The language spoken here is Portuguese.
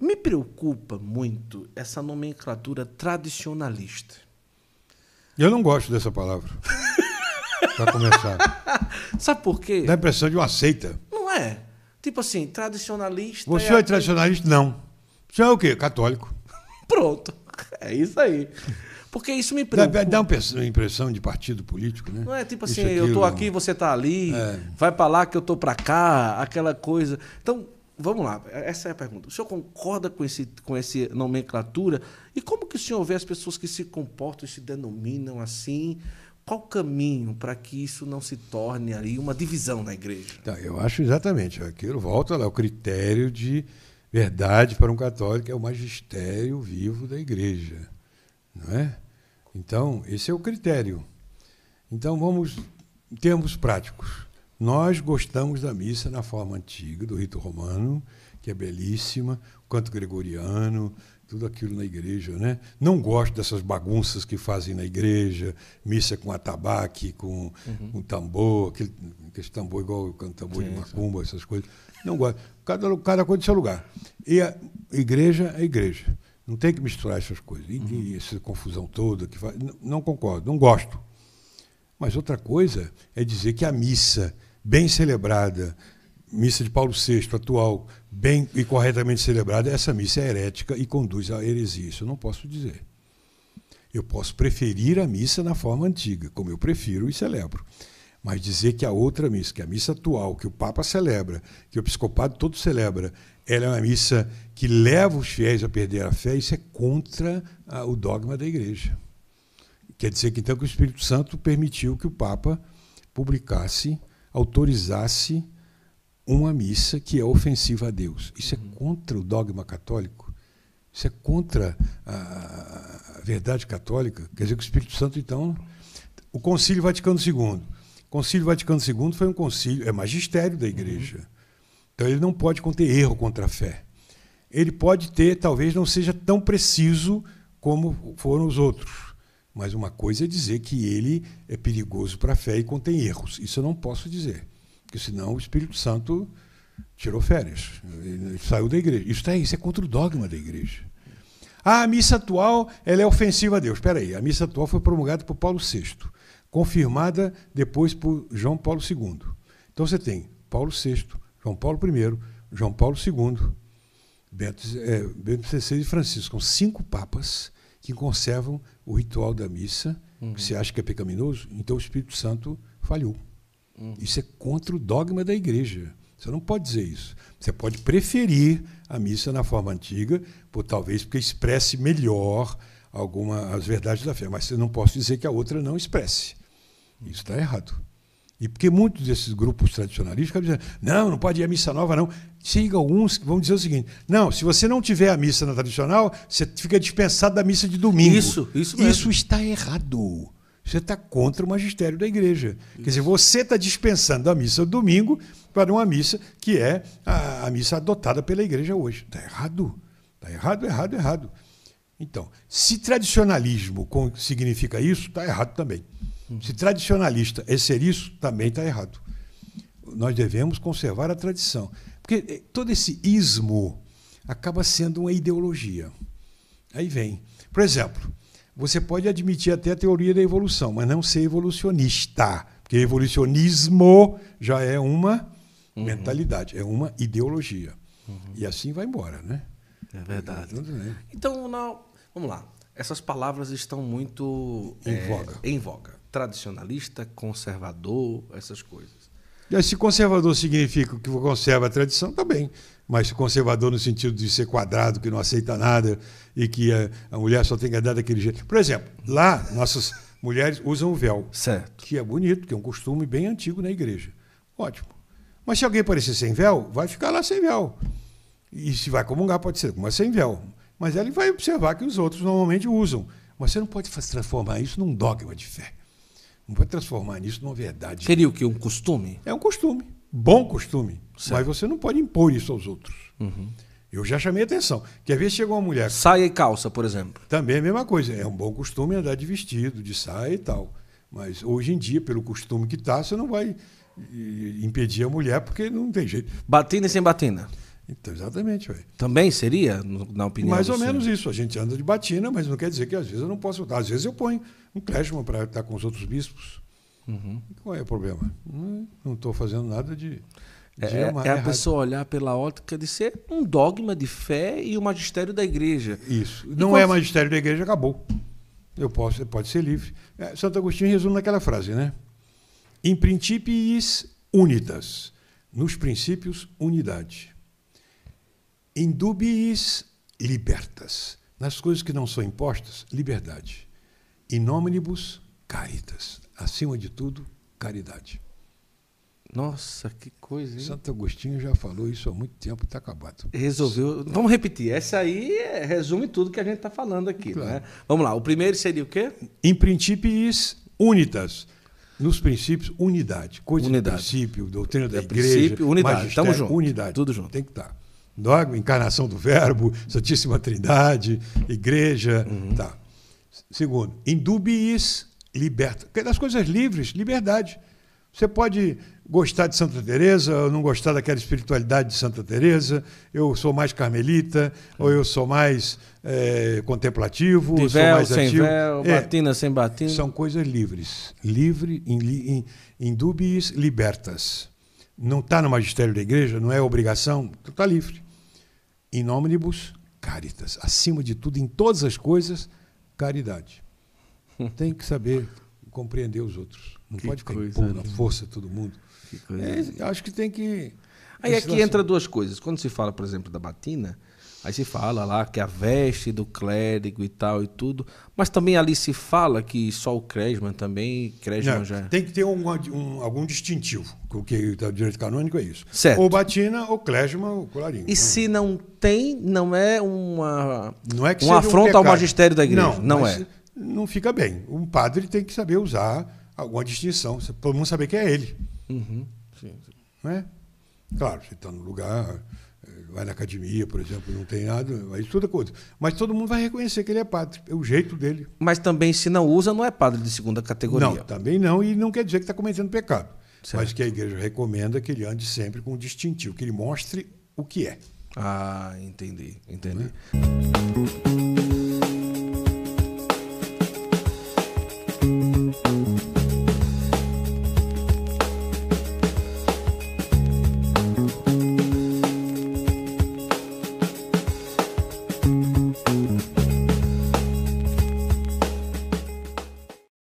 Me preocupa muito essa nomenclatura tradicionalista. Eu não gosto dessa palavra. para começar. Sabe por quê? Dá a impressão de uma seita. Não é. Tipo assim, tradicionalista. Você é, é tradicionalista? Não. Você é o quê? Católico. Pronto. É isso aí. Porque isso me preocupa. Dá, dá uma impressão de partido político, né? Não é tipo assim, eu tô aqui, você tá ali, é. vai para lá que eu tô para cá, aquela coisa. Então, vamos lá, é, essa é a pergunta. O senhor concorda com, esse, com essa nomenclatura? E como que o senhor vê as pessoas que se comportam e se denominam assim? Qual o caminho para que isso não se torne ali uma divisão na igreja? Tá, eu acho exatamente. Aquilo volta lá, o critério de verdade para um católico é o magistério vivo da igreja. Não é? Então, esse é o critério. Então, vamos em termos práticos. Nós gostamos da missa na forma antiga, do rito romano, que é belíssima, o canto gregoriano, tudo aquilo na igreja, né? Não gosto dessas bagunças que fazem na igreja, missa com atabaque, com, uhum. com tambor, aquele, aquele tambor igual o tambor sim, de macumba, essas coisas. Não gosto. Cada, cada coisa do seu lugar. E a igreja é igreja. Não tem que misturar essas coisas. E, uhum. e essa confusão toda que faz. Não, não concordo, não gosto. Mas outra coisa é dizer que a missa bem celebrada, missa de Paulo VI atual, bem e corretamente celebrada, essa missa é herética e conduz à heresia. Isso eu não posso dizer. Eu posso preferir a missa na forma antiga, como eu prefiro e celebro. Mas dizer que a outra missa, que a missa atual, que o Papa celebra, que o episcopado todo celebra, ela é uma missa que leva os fiéis a perder a fé, isso é contra a, ah, o dogma da igreja. Quer dizer que então que o Espírito Santo permitiu que o Papa publicasse autorizasse uma missa que é ofensiva a Deus. Isso é uhum. contra o dogma católico, isso é contra a verdade católica. Quer dizer que o Espírito Santo, então. O Concílio Vaticano II. O Concílio Vaticano II foi um concílio, é magistério da igreja. Uhum. Então ele não pode conter erro contra a fé. Ele pode ter, talvez não seja tão preciso como foram os outros mas uma coisa é dizer que ele é perigoso para a fé e contém erros. Isso eu não posso dizer, porque senão o Espírito Santo tirou férias, ele saiu da igreja. Isso, tá, isso é contra o dogma da igreja. Ah, a missa atual ela é ofensiva a Deus. Espera aí, a missa atual foi promulgada por Paulo VI, confirmada depois por João Paulo II. Então você tem Paulo VI, João Paulo I, João Paulo II, eh, Bento, é, Bento XVI e Francisco. São cinco papas que conservam o ritual da missa, uhum. que você acha que é pecaminoso, então o Espírito Santo falhou. Uhum. Isso é contra o dogma da igreja. Você não pode dizer isso. Você pode preferir a missa na forma antiga, por talvez porque expresse melhor algumas as verdades da fé, mas você não pode dizer que a outra não expresse. Isso está errado. E porque muitos desses grupos tradicionalistas dizendo não, não pode ir à missa nova, não. Siga alguns que vão dizer o seguinte: não, se você não tiver a missa na tradicional, você fica dispensado da missa de domingo. Isso, isso mesmo. Isso está errado. Você está contra o magistério da igreja. Isso. Quer dizer, você está dispensando a missa do domingo para uma missa que é a, a missa adotada pela igreja hoje. Está errado. Está errado, errado, errado. Então, se tradicionalismo significa isso, está errado também. Se tradicionalista é ser isso, também está errado. Nós devemos conservar a tradição. Porque eh, todo esse ismo acaba sendo uma ideologia. Aí vem. Por exemplo, você pode admitir até a teoria da evolução, mas não ser evolucionista. Porque evolucionismo já é uma uhum. mentalidade, é uma ideologia. Uhum. E assim vai embora, né? É verdade. Então, não, vamos lá. Essas palavras estão muito em, é, voga. em voga tradicionalista, conservador, essas coisas. E se conservador significa que conserva a tradição, também. Tá mas conservador no sentido de ser quadrado, que não aceita nada e que a, a mulher só tem que andar daquele jeito. Por exemplo, lá nossas mulheres usam o véu. Certo. Que é bonito, que é um costume bem antigo na igreja. Ótimo. Mas se alguém aparecer sem véu, vai ficar lá sem véu. E se vai comungar, pode ser, mas sem véu. Mas ele vai observar que os outros normalmente usam. Mas você não pode transformar isso num dogma de fé. Não vai transformar nisso numa verdade. Seria o que? Um costume? É um costume. Bom costume. Certo. Mas você não pode impor isso aos outros. Uhum. Eu já chamei atenção. Quer ver chegou uma mulher. Saia e calça, por exemplo. Também é a mesma coisa. É um bom costume andar de vestido, de saia e tal. Mas hoje em dia, pelo costume que está, você não vai eh, impedir a mulher, porque não tem jeito. Batina e sem batina. Então, exatamente. Também seria, na opinião Mais ou senhor. menos isso. A gente anda de batina, mas não quer dizer que às vezes eu não posso. Às vezes eu ponho um Clésimo para estar com os outros bispos. Uhum. Qual é o problema? Não estou é, fazendo nada de. de é, é, é a pessoa olhar pela ótica de ser um dogma de fé e o magistério da igreja. Isso. E não é magistério da igreja, acabou. Eu posso, pode ser livre. É, Santo Agostinho resume naquela frase, né? In principiis unidas. Nos princípios, unidade. In dubiis libertas. Nas coisas que não são impostas, liberdade. In omnibus, caritas. Acima de tudo, caridade. Nossa, que coisa, hein? Santo Agostinho já falou isso há muito tempo, está acabado. Resolveu. Vamos repetir. Essa aí é, resume tudo que a gente está falando aqui. Claro. Né? Vamos lá. O primeiro seria o quê? Em princípios unitas. Nos princípios, unidade. Coisa unidade. de princípio, doutrina da, da é igreja. Princípio, unidade. Tamo junto. Unidade. Tudo junto. Tem que estar. Tá é? encarnação do Verbo, Santíssima Trindade, Igreja. Uhum. Tá. Segundo, indubiis liberta. Das coisas livres, liberdade. Você pode gostar de Santa Teresa ou não gostar daquela espiritualidade de Santa Teresa. Eu sou mais carmelita ou eu sou mais é, contemplativo, de véu, sou mais sem ativo. Véu, é, batina sem batina. São coisas livres, livre, indubis libertas. Não está no magistério da igreja, não é obrigação, está livre. In omnibus, caritas. Acima de tudo, em todas as coisas, caridade. Tem que saber compreender os outros. Não que pode ficar impondo na força todo mundo. Que é, acho que tem que. Aí é que entra duas coisas. Quando se fala, por exemplo, da batina, Aí se fala lá que a veste do clérigo e tal e tudo. Mas também ali se fala que só o Cresman também. Cresman Não, já... É. Tem que ter um, um, algum distintivo. O que está é direito canônico é isso. Certo. Ou batina, ou Cresman, ou colarinho. E se não tem, não é uma. Não é que uma afronta um ao magistério da igreja. Não, não é. Não fica bem. Um padre tem que saber usar alguma distinção. Todo mundo saber que é ele. Uhum. sim. Não é? Claro, você está no lugar é, vai na academia, por exemplo, não tem nada, tudo estuda coisa. Mas todo mundo vai reconhecer que ele é padre, é o jeito dele. Mas também, se não usa, não é padre de segunda categoria. Não, também não, e não quer dizer que está cometendo pecado. Certo. Mas que a igreja recomenda que ele ande sempre com o distintivo, que ele mostre o que é. Ah, entendi, entendi. É?